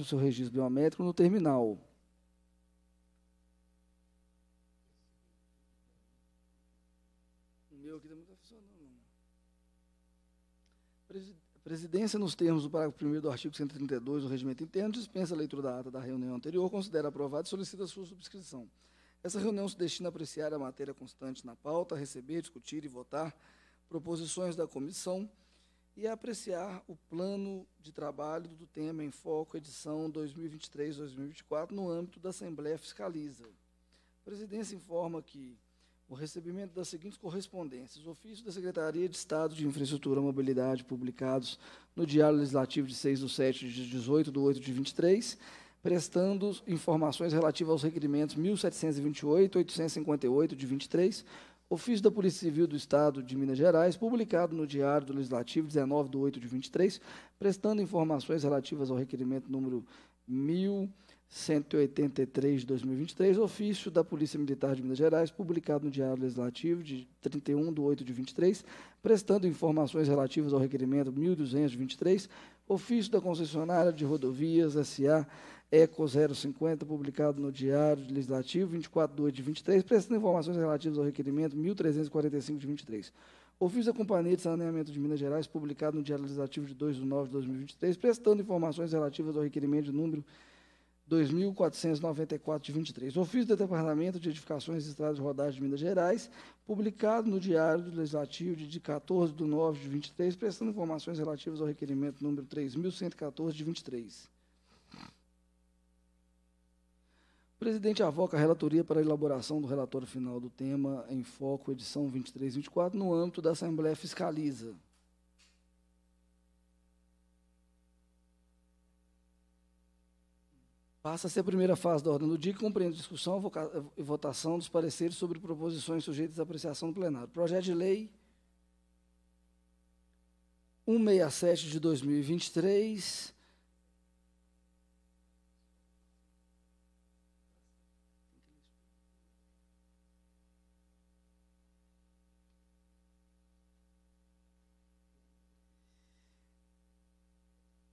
o seu registro biométrico no terminal. O meu aqui também está funcionando. Presidência, nos termos do parágrafo 1 do artigo 132 do Regimento Interno, dispensa a leitura da ata da reunião anterior, considera aprovada e solicita sua subscrição. Essa reunião se destina a apreciar a matéria constante na pauta, receber, discutir e votar proposições da comissão e apreciar o plano de trabalho do tema em foco, edição 2023-2024, no âmbito da Assembleia Fiscaliza. A presidência informa que o recebimento das seguintes correspondências: ofício da Secretaria de Estado de Infraestrutura e Mobilidade, publicados no Diário Legislativo de 6 do 7 de 18 do 8 de 23, prestando informações relativas aos requerimentos 1728, 858 de 23, ofício da Polícia Civil do Estado de Minas Gerais, publicado no Diário do Legislativo 19 de 8 de 23, prestando informações relativas ao requerimento número 1183 de 2023, ofício da Polícia Militar de Minas Gerais, publicado no Diário Legislativo de 31 de 8 de 23, prestando informações relativas ao requerimento 1223, ofício da concessionária de rodovias SA ECO 050, publicado no Diário Legislativo 24 de 2 de 23, prestando informações relativas ao requerimento 1345 de 23. Ofício da Companhia de Saneamento de Minas Gerais, publicado no Diário Legislativo de 2 de 9 de 2023, prestando informações relativas ao requerimento de número 2494 de 23. Ofício do Departamento de Edificações e Estradas de Rodagem de Minas Gerais, publicado no Diário Legislativo de 14 de 9 de 23, prestando informações relativas ao requerimento número 3114 de 23. O presidente avoca a relatoria para a elaboração do relatório final do tema em foco, edição 2324, e no âmbito da Assembleia Fiscaliza. Passa a ser a primeira fase da ordem do dia, que compreende discussão e eh, votação dos pareceres sobre proposições sujeitas à apreciação do plenário. Projeto de lei 167 de 2023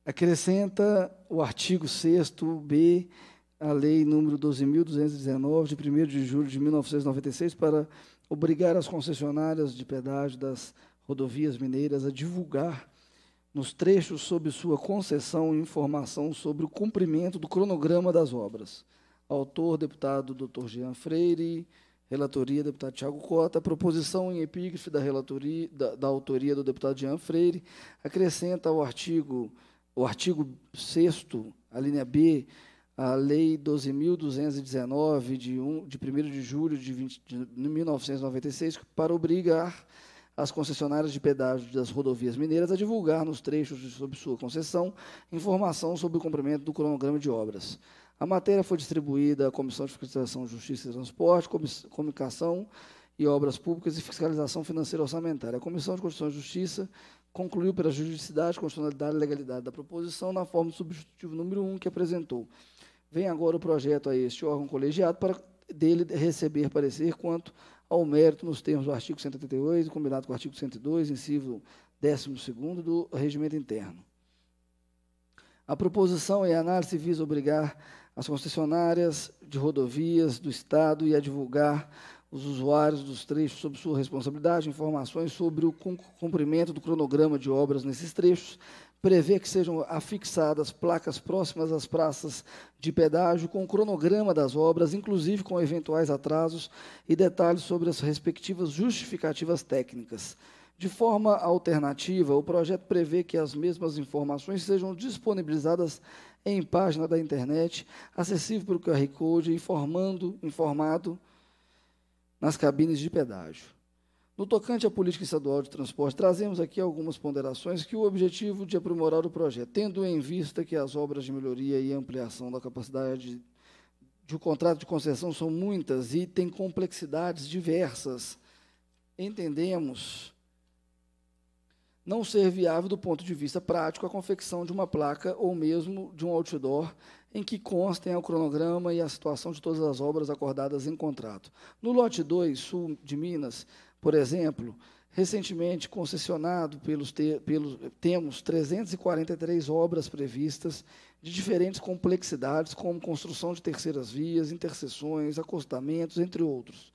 Acrescenta o artigo 6 b à Lei Número 12.219, de 1 de julho de 1996, para obrigar as concessionárias de pedágio das rodovias mineiras a divulgar nos trechos sob sua concessão informação sobre o cumprimento do cronograma das obras. Autor, deputado Dr. Jean Freire, relatoria, deputado Tiago Cota, proposição em epígrafe da, relatoria, da, da autoria do deputado Jean Freire, acrescenta ao artigo o artigo 6, a linha B, a Lei 12.219, de, um, de 1 de julho de, 20, de 1996, para obrigar as concessionárias de pedágio das rodovias mineiras a divulgar nos trechos de, sob sua concessão informação sobre o cumprimento do cronograma de obras. A matéria foi distribuída à Comissão de Fiscalização, Justiça e Transporte, Comunicação, e Obras Públicas e Fiscalização Financeira Orçamentária. A Comissão de Constituição e Justiça concluiu pela juridicidade, constitucionalidade e legalidade da proposição na forma do substitutivo número 1 que apresentou. Vem agora o projeto a este órgão colegiado para dele receber parecer quanto ao mérito nos termos do artigo 138, combinado com o artigo 102, inciso 12 do Regimento Interno. A proposição e a análise visa obrigar as concessionárias de rodovias do Estado e a divulgar os usuários dos trechos sob sua responsabilidade, informações sobre o cumprimento do cronograma de obras nesses trechos, prevê que sejam afixadas placas próximas às praças de pedágio com o cronograma das obras, inclusive com eventuais atrasos e detalhes sobre as respectivas justificativas técnicas. De forma alternativa, o projeto prevê que as mesmas informações sejam disponibilizadas em página da internet, acessível pelo QR Code, informando, informado nas cabines de pedágio. No tocante à política estadual de transporte, trazemos aqui algumas ponderações que o objetivo de aprimorar o projeto, tendo em vista que as obras de melhoria e ampliação da capacidade de, de um contrato de concessão são muitas e têm complexidades diversas, entendemos não ser viável do ponto de vista prático a confecção de uma placa ou mesmo de um outdoor em que constem o cronograma e a situação de todas as obras acordadas em contrato. No lote 2, sul de Minas, por exemplo, recentemente concessionado pelos, te, pelos temos 343 obras previstas de diferentes complexidades, como construção de terceiras vias, interseções, acostamentos, entre outros.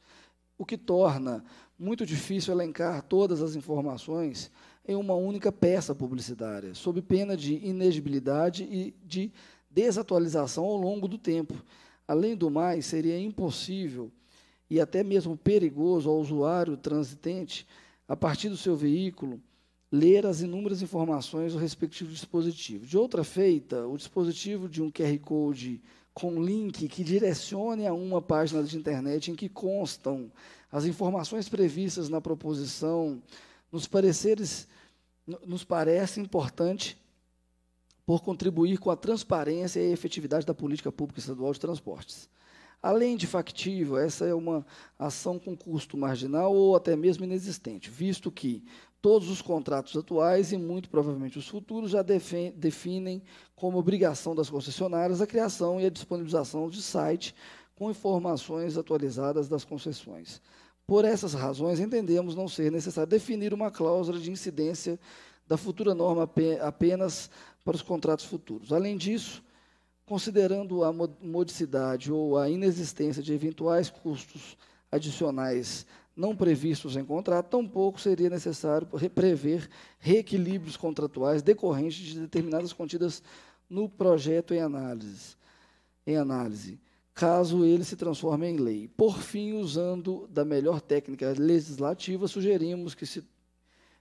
O que torna muito difícil elencar todas as informações em uma única peça publicitária, sob pena de inegibilidade e de desatualização ao longo do tempo. Além do mais, seria impossível e até mesmo perigoso ao usuário transitente, a partir do seu veículo, ler as inúmeras informações do respectivo dispositivo. De outra feita, o dispositivo de um QR Code com link que direcione a uma página de internet em que constam as informações previstas na proposição, nos, pareceres, nos parece importante por contribuir com a transparência e a efetividade da política pública estadual de transportes. Além de factível, essa é uma ação com custo marginal ou até mesmo inexistente, visto que todos os contratos atuais e muito provavelmente os futuros já definem como obrigação das concessionárias a criação e a disponibilização de site com informações atualizadas das concessões. Por essas razões, entendemos não ser necessário definir uma cláusula de incidência da futura norma apenas para os contratos futuros. Além disso, considerando a modicidade ou a inexistência de eventuais custos adicionais não previstos em contrato, tampouco seria necessário prever reequilíbrios contratuais decorrentes de determinadas contidas no projeto em análise, em análise, caso ele se transforme em lei. Por fim, usando da melhor técnica legislativa, sugerimos que se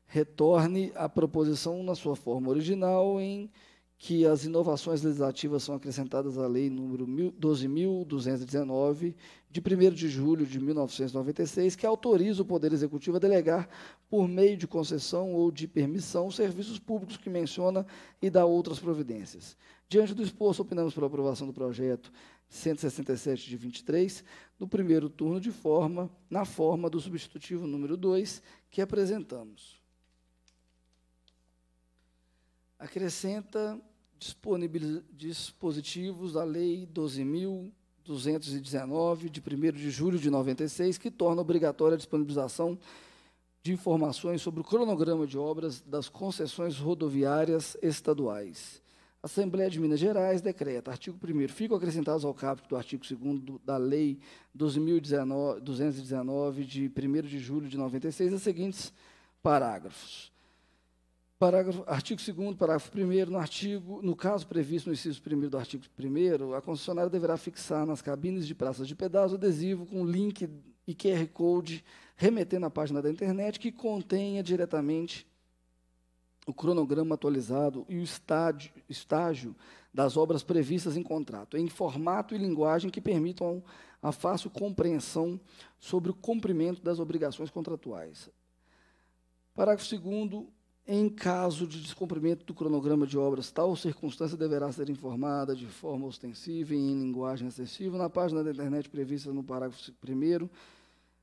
retorne à proposição na sua forma original, em que as inovações legislativas são acrescentadas à Lei número 12.219, de 1 de julho de 1996, que autoriza o Poder Executivo a delegar, por meio de concessão ou de permissão, serviços públicos que menciona e dá outras providências. Diante do exposto, opinamos pela aprovação do projeto 167 de 23, no primeiro turno de forma, na forma do substitutivo número 2, que apresentamos acrescenta dispositivos da Lei 12.219, de 1 de julho de 96, que torna obrigatória a disponibilização de informações sobre o cronograma de obras das concessões rodoviárias estaduais. Assembleia de Minas Gerais decreta, artigo 1 ficam acrescentados ao Capítulo do artigo 2 da Lei 12.219, de 1 de julho de 96, os seguintes parágrafos. Parágrafo, artigo 2 parágrafo 1 no artigo, no caso previsto no inciso 1 do artigo 1 a concessionária deverá fixar nas cabines de praças de pedágio adesivo com link e QR Code remetendo à página da internet que contenha diretamente o cronograma atualizado e o estágio, estágio das obras previstas em contrato, em formato e linguagem que permitam a fácil compreensão sobre o cumprimento das obrigações contratuais. Parágrafo 2 em caso de descumprimento do cronograma de obras, tal circunstância deverá ser informada de forma ostensiva e em linguagem acessível na página da internet prevista no parágrafo 1,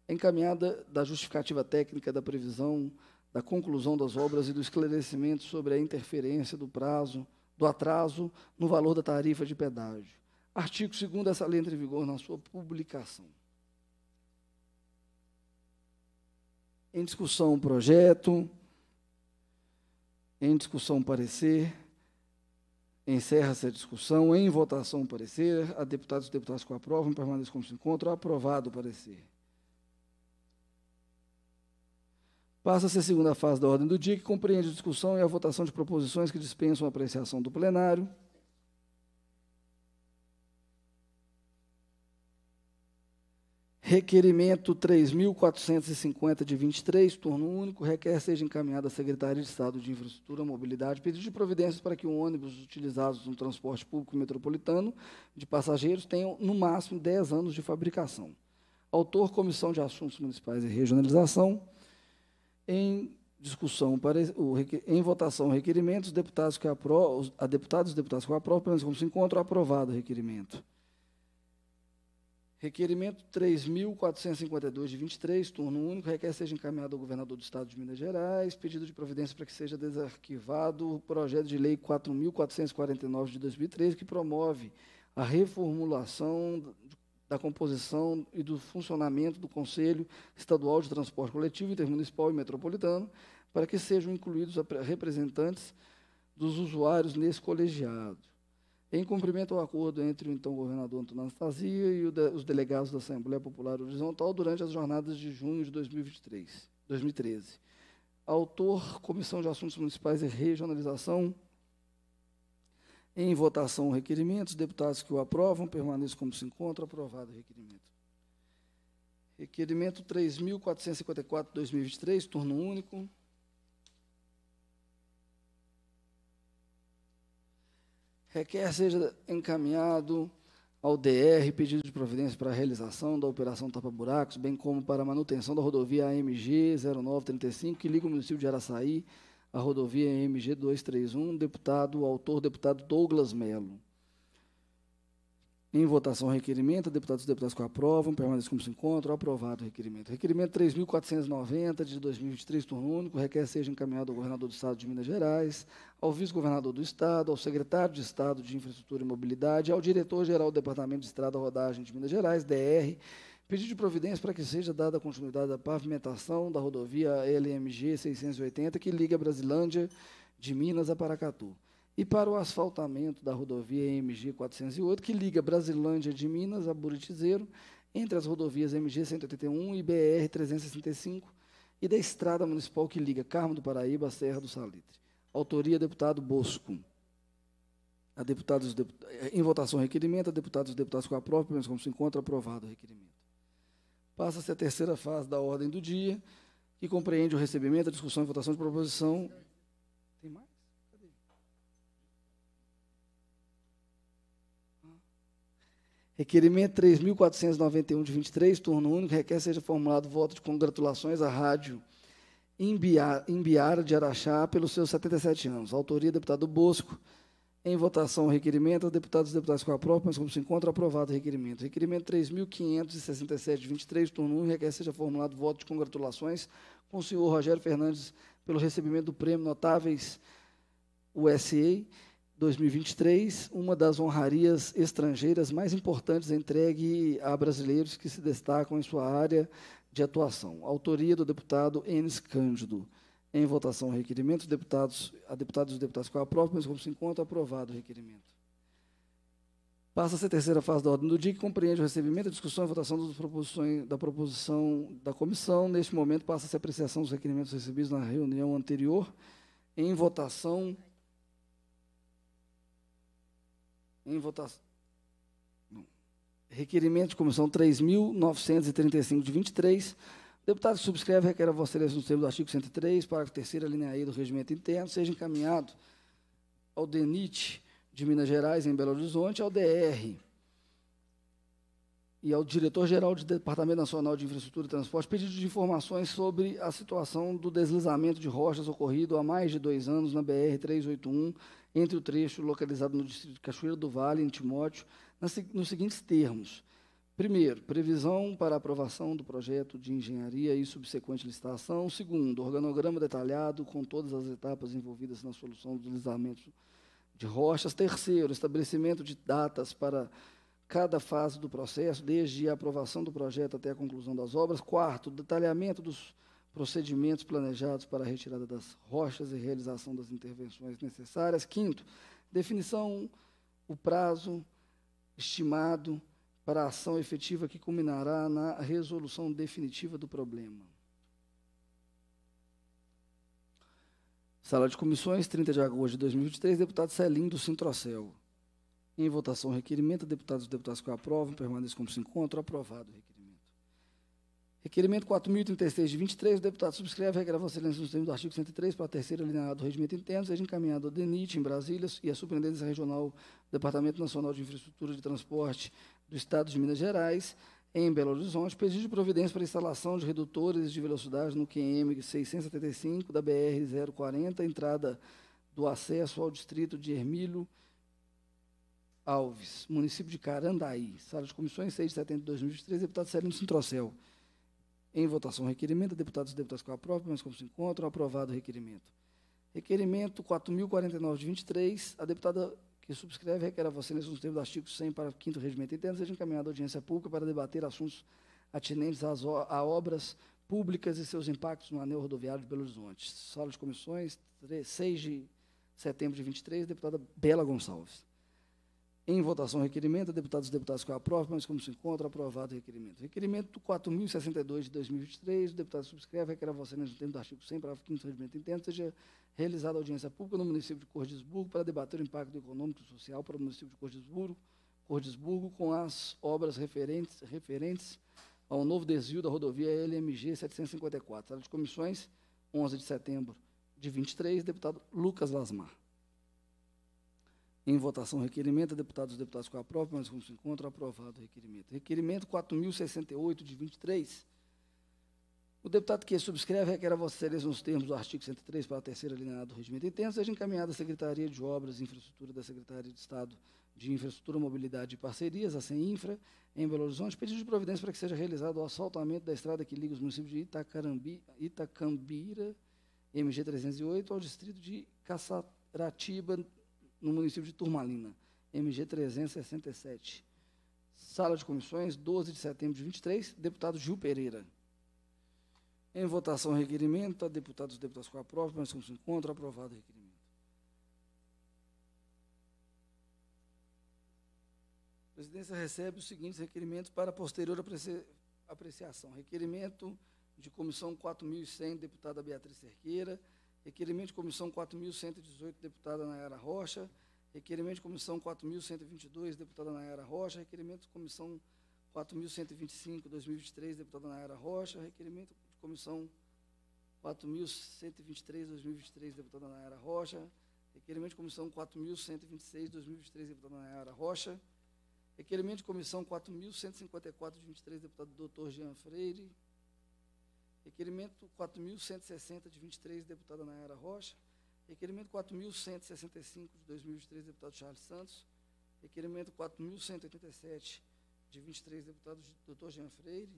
encaminhada da justificativa técnica da previsão, da conclusão das obras e do esclarecimento sobre a interferência do prazo, do atraso no valor da tarifa de pedágio. Artigo 2 essa lei entra em vigor na sua publicação. Em discussão, o projeto. Em discussão, parecer. Encerra-se a discussão. Em votação, parecer. A deputados e deputados que aprovam, permaneçam como se encontram. Aprovado o parecer. Passa-se a segunda fase da ordem do dia, que compreende a discussão e a votação de proposições que dispensam a apreciação do plenário. Requerimento 3.450 de 23, turno único, requer seja encaminhado à Secretaria de Estado de Infraestrutura, Mobilidade, pedido de providências para que o ônibus utilizados no transporte público metropolitano de passageiros tenham, no máximo, 10 anos de fabricação. Autor, Comissão de Assuntos Municipais e Regionalização. Em discussão, para, o, em votação, requerimentos, deputados que aprovam a deputados e deputados que aprovam, pelo menos como se encontram, aprovado o requerimento. Requerimento 3.452 de 23, turno único, requer seja encaminhado ao governador do Estado de Minas Gerais, pedido de providência para que seja desarquivado o projeto de lei 4.449 de 2013, que promove a reformulação da composição e do funcionamento do Conselho Estadual de Transporte Coletivo, Intermunicipal e Metropolitano, para que sejam incluídos representantes dos usuários nesse colegiado. Em cumprimento ao acordo entre o então governador Antônio Anastasia e de, os delegados da Assembleia Popular Horizontal durante as jornadas de junho de 2023, 2013. Autor, Comissão de Assuntos Municipais e Regionalização. Em votação o requerimento, os deputados que o aprovam permaneçam como se encontra. Aprovado o requerimento. Requerimento 3.454, 2023, turno único. requer seja encaminhado ao DR pedido de providência para a realização da operação Tapa Buracos, bem como para a manutenção da rodovia AMG 0935, que liga o município de Araçaí à rodovia AMG 231, deputado, autor deputado Douglas Mello. Em votação, requerimento. Deputados e deputadas que aprovam, permaneçam como se encontram. Aprovado o requerimento. Requerimento 3.490 de 2023, turno único. Requer seja encaminhado ao governador do Estado de Minas Gerais, ao vice-governador do Estado, ao secretário de Estado de Infraestrutura e Mobilidade, ao diretor-geral do Departamento de Estrada Rodagem de Minas Gerais, DR, Pedido de providência para que seja dada continuidade da pavimentação da rodovia LMG 680, que liga Brasilândia de Minas a Paracatu e para o asfaltamento da rodovia MG 408, que liga Brasilândia de Minas a Buritizeiro, entre as rodovias MG 181 e BR 365, e da estrada municipal que liga Carmo do Paraíba à Serra do Salitre. Autoria, deputado Bosco. A deputados, eh, em votação, requerimento. A deputados e deputados com a própria, menos como se encontra, aprovado o requerimento. Passa-se a terceira fase da ordem do dia, que compreende o recebimento, a discussão e votação de proposição Requerimento 3.491 de 23, turno único, requer seja formulado voto de congratulações à rádio Imbiara de Araxá pelos seus 77 anos. Autoria, deputado Bosco. Em votação, o requerimento. Os deputados e deputadas com a própria, mas como se encontra, aprovado o requerimento. Requerimento 3.567 de 23, turno 1, requer seja formulado voto de congratulações com o senhor Rogério Fernandes pelo recebimento do prêmio Notáveis USA 2023, uma das honrarias estrangeiras mais importantes entregue a brasileiros que se destacam em sua área de atuação. Autoria do deputado Enes Cândido. Em votação, o requerimento. Deputados, a deputados e deputados que aprovam, mas como se encontra, aprovado o requerimento. Passa-se a terceira fase da ordem do dia, que compreende o recebimento, discussão e votação da proposição da comissão. Neste momento, passa-se a apreciação dos requerimentos recebidos na reunião anterior. Em votação, Em votação. Requerimento de comissão 3.935 de 23. Deputado que subscreve, requer a vossa excelência no termo do artigo 103, parágrafo 3 linha E do regimento interno, seja encaminhado ao DENIT de Minas Gerais, em Belo Horizonte, ao DR e ao diretor-geral do Departamento Nacional de Infraestrutura e Transporte, pedido de informações sobre a situação do deslizamento de rochas ocorrido há mais de dois anos na BR-381, entre o trecho localizado no distrito de Cachoeira do Vale, em Timóteo, nos seguintes termos. Primeiro, previsão para aprovação do projeto de engenharia e subsequente licitação. Segundo, organograma detalhado com todas as etapas envolvidas na solução do deslizamento de rochas. Terceiro, estabelecimento de datas para cada fase do processo, desde a aprovação do projeto até a conclusão das obras. Quarto, detalhamento dos procedimentos planejados para a retirada das rochas e realização das intervenções necessárias. Quinto, definição, o prazo estimado para a ação efetiva que culminará na resolução definitiva do problema. Sala de comissões, 30 de agosto de 2023, deputado Celim do Sintrocel. Em votação, requerimento, deputados e deputadas que aprovam, permaneçam como se encontram, aprovado o requerimento. Requerimento 4.036 de 23, o deputado subscreve a regravação silêncio nos termos do artigo 103 para a terceira alineada do regimento interno, seja encaminhado ao DENIT, em Brasília, e à Superintendência Regional do Departamento Nacional de Infraestrutura de Transporte do Estado de Minas Gerais, em Belo Horizonte, pedido de providência para instalação de redutores de velocidade no QM 675 da BR-040, entrada do acesso ao distrito de Hermílio Alves, município de Carandaí, sala de comissões 6 de setembro de 2023, deputado Celino Sintrocel. Em votação, requerimento. Deputados e deputadas a aprovam, mas como se encontram, aprovado o requerimento. Requerimento 4.049 de 23. A deputada que subscreve requer a você, nos termos do artigo 100 para o 5 Regimento Interno, seja encaminhada à audiência pública para debater assuntos atinentes às, a obras públicas e seus impactos no anel rodoviário de Belo Horizonte. Sala de comissões, 3, 6 de setembro de 23, deputada Bela Gonçalves. Em votação, requerimento. Deputados e deputadas que aprovam, mas como se encontra, aprovado o requerimento. Requerimento 4.062 de 2023. O deputado subscreve, requer a vossa no termo do artigo 100, parágrafo 5 do regimento interno, seja realizada audiência pública no município de Cordesburgo para debater o impacto econômico e social para o município de Cordesburgo, Cordisburgo com as obras referentes, referentes ao novo desvio da rodovia LMG 754. Sala de comissões, 11 de setembro de 23, deputado Lucas Lasmar. Em votação, requerimento. Deputados e deputados com aprova, mas como se encontra, aprovado o requerimento. Requerimento 4.068, de 23. O deputado que subscreve requer a Vossa Excelência, nos termos do artigo 103, para a terceira alineada do regimento interno, seja encaminhada à Secretaria de Obras e Infraestrutura da Secretaria de Estado de Infraestrutura, Mobilidade e Parcerias, a CEINFRA, em Belo Horizonte, pedido de providência para que seja realizado o asfaltamento da estrada que liga os municípios de Itacarambi, Itacambira, MG 308, ao distrito de Caçaratiba, no município de Turmalina, MG 367. Sala de comissões, 12 de setembro de 23, deputado Gil Pereira. Em votação, requerimento. Deputados e deputadas com aprovam, mas como se encontra, aprovado o requerimento. A presidência recebe os seguintes requerimentos para posterior apreciação. Requerimento de comissão 4.100, deputada Beatriz Cerqueira. Requerimento de comissão 4.118, deputada Nayara Rocha. Requerimento de comissão 4.122, deputada Nayara Rocha. Requerimento de comissão 4.125, 2023, deputada Nayara Rocha. Requerimento de comissão 4.123, 2023, deputada Nayara Rocha. Requerimento de comissão 4.126, 2023, deputada Nayara Rocha. Requerimento de comissão 4.154, 23, deputado doutor Jean Freire. Requerimento 4.160 de 23, deputada Nayara Rocha. Requerimento 4.165 de 2023, deputado Charles Santos. Requerimento 4.187 de 23, deputado doutor Jean Freire.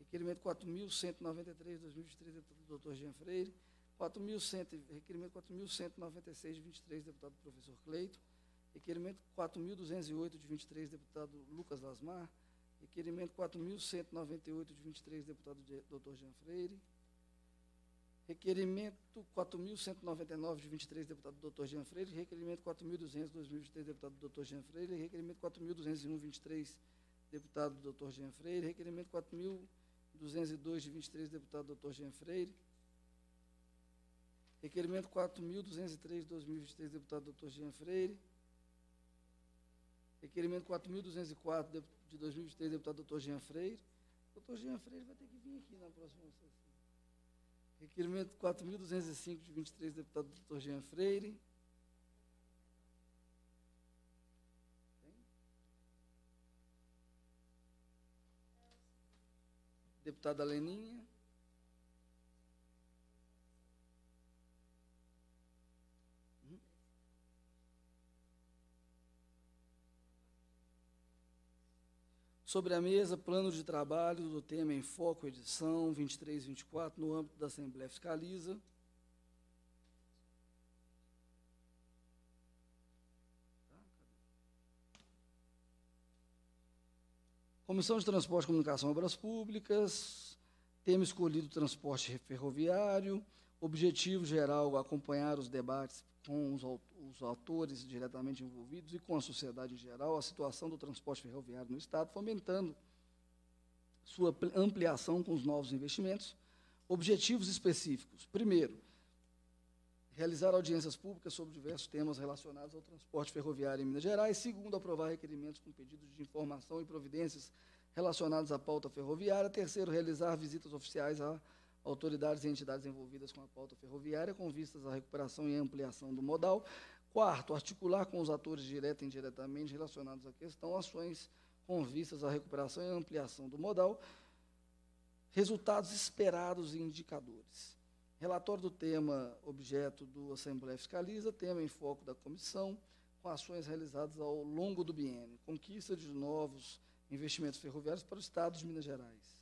Requerimento 4.193 de 2023, deputado doutor Jean Freire. requerimento 4.196 de 23, deputado professor Cleito. Requerimento 4.208 de 23, deputado Lucas Lasmar. Requerimento 4.198, de 23, deputado de, doutor Jean Freire. Requerimento 4.199, de 23, deputado doutor Jean Freire. Requerimento 4.200, 2023, deputado doutor Jean Freire. Requerimento 4.201, 23, deputado doutor Jean Freire. Requerimento 4.202, de 23, deputado doutor Jean Freire. Requerimento 4.203, 2023, deputado doutor Jean Freire. Requerimento 4.204, deputado de 2023, deputado doutor Jean Freire. Doutor Jean Freire vai ter que vir aqui na próxima sessão. Requerimento 4.205 de 23, deputado doutor Jean Freire. Deputada Leninha. Sobre a mesa, plano de trabalho do tema em foco, edição 23 24, no âmbito da Assembleia Fiscaliza. Comissão de Transporte, Comunicação e Obras Públicas, tema escolhido transporte ferroviário, objetivo geral acompanhar os debates com os, atores diretamente envolvidos e com a sociedade em geral, a situação do transporte ferroviário no Estado, fomentando sua ampliação com os novos investimentos. Objetivos específicos. Primeiro, realizar audiências públicas sobre diversos temas relacionados ao transporte ferroviário em Minas Gerais. Segundo, aprovar requerimentos com pedidos de informação e providências relacionados à pauta ferroviária. Terceiro, realizar visitas oficiais a autoridades e entidades envolvidas com a pauta ferroviária, com vistas à recuperação e ampliação do modal. Quarto, articular com os atores direta e indiretamente relacionados à questão ações com vistas à recuperação e ampliação do modal. Resultados esperados e indicadores. Relatório do tema, objeto do Assembleia Fiscaliza, tema em foco da comissão, com ações realizadas ao longo do biênio. Conquista de novos investimentos ferroviários para o Estado de Minas Gerais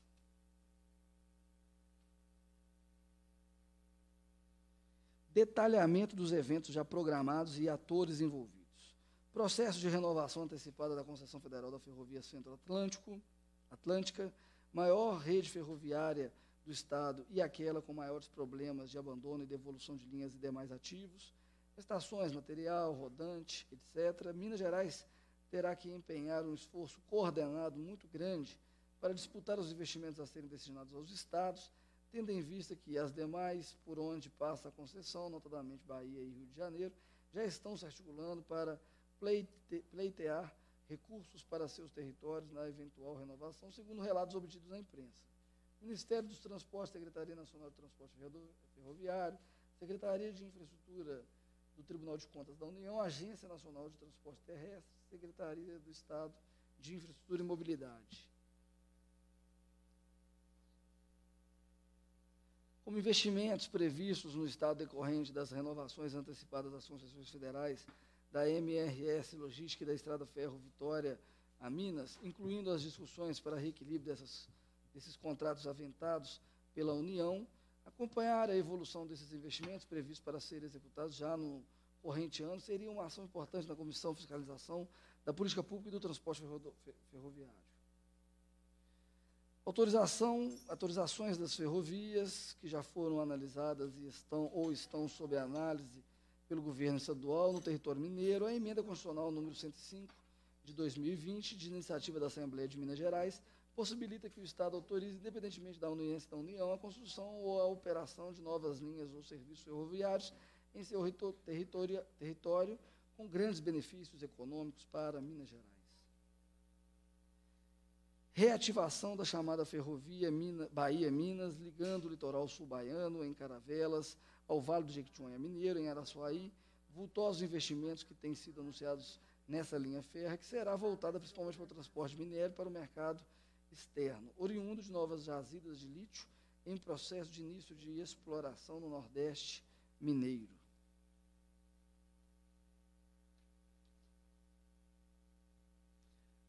detalhamento dos eventos já programados e atores envolvidos, processo de renovação antecipada da concessão federal da Ferrovia Centro-Atlântico, Atlântica, maior rede ferroviária do Estado e aquela com maiores problemas de abandono e devolução de linhas e demais ativos, estações, material, rodante, etc., Minas Gerais terá que empenhar um esforço coordenado muito grande para disputar os investimentos a serem destinados aos estados, tendo em vista que as demais, por onde passa a concessão, notadamente Bahia e Rio de Janeiro, já estão se articulando para pleite, pleitear recursos para seus territórios na eventual renovação, segundo relatos obtidos na imprensa. Ministério dos Transportes, Secretaria Nacional de Transporte Ferroviário, Secretaria de Infraestrutura do Tribunal de Contas da União, Agência Nacional de Transporte Terrestre, Secretaria do Estado de Infraestrutura e Mobilidade. como investimentos previstos no estado decorrente das renovações antecipadas das concessões federais da MRS Logística e da Estrada Ferro Vitória a Minas, incluindo as discussões para reequilíbrio dessas, desses contratos aventados pela União, acompanhar a evolução desses investimentos previstos para serem executados já no corrente ano seria uma ação importante na Comissão de Fiscalização da Política Pública e do Transporte Ferroviário. Autorização, autorizações das ferrovias, que já foram analisadas e estão ou estão sob análise pelo governo estadual no território mineiro, a emenda constitucional número 105 de 2020, de iniciativa da Assembleia de Minas Gerais, possibilita que o Estado autorize, independentemente da União, da União a construção ou a operação de novas linhas ou serviços ferroviários em seu território, território com grandes benefícios econômicos para Minas Gerais reativação da chamada ferrovia Bahia-Minas, ligando o litoral sul baiano, em Caravelas, ao Vale do Jequitinhonha Mineiro, em Araçuaí, vultosos investimentos que têm sido anunciados nessa linha ferro que será voltada principalmente para o transporte minério para o mercado externo, oriundo de novas jazidas de lítio em processo de início de exploração no Nordeste mineiro.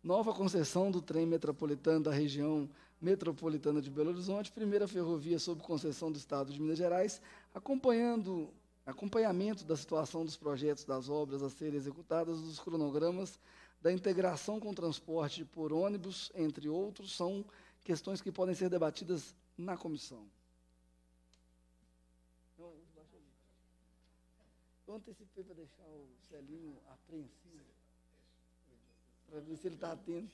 nova concessão do trem metropolitano da região metropolitana de Belo Horizonte, primeira ferrovia sob concessão do Estado de Minas Gerais, acompanhando acompanhamento da situação dos projetos das obras a serem executadas, dos cronogramas, da integração com o transporte por ônibus, entre outros, são questões que podem ser debatidas na comissão. Então, eu antecipei para deixar o Celinho apreensivo para ver se ele está atento.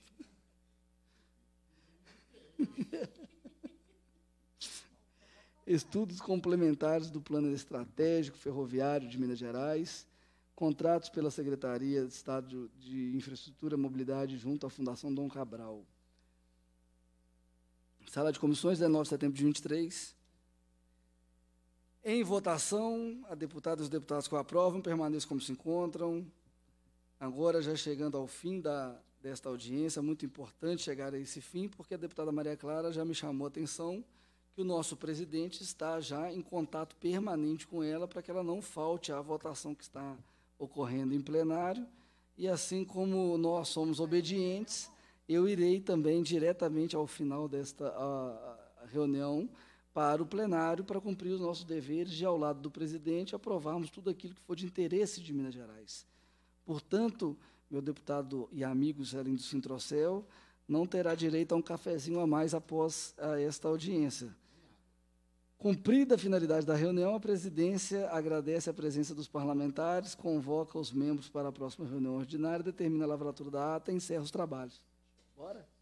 Estudos complementares do Plano Estratégico Ferroviário de Minas Gerais, contratos pela Secretaria de Estado de Infraestrutura e Mobilidade junto à Fundação Dom Cabral. Sala de comissões, 19 de setembro de 23. Em votação, a deputada e os deputados que aprovam permaneçam como se encontram. Agora, já chegando ao fim da, desta audiência, muito importante chegar a esse fim, porque a deputada Maria Clara já me chamou a atenção que o nosso presidente está já em contato permanente com ela para que ela não falte à votação que está ocorrendo em plenário. E assim como nós somos obedientes, eu irei também diretamente ao final desta a, a reunião para o plenário para cumprir os nossos deveres de, ao lado do presidente, aprovarmos tudo aquilo que for de interesse de Minas Gerais. Portanto, meu deputado e amigos além do Sintrocel não terá direito a um cafezinho a mais após a esta audiência. Cumprida a finalidade da reunião, a presidência agradece a presença dos parlamentares, convoca os membros para a próxima reunião ordinária, determina a lavratura da ata e encerra os trabalhos. Bora?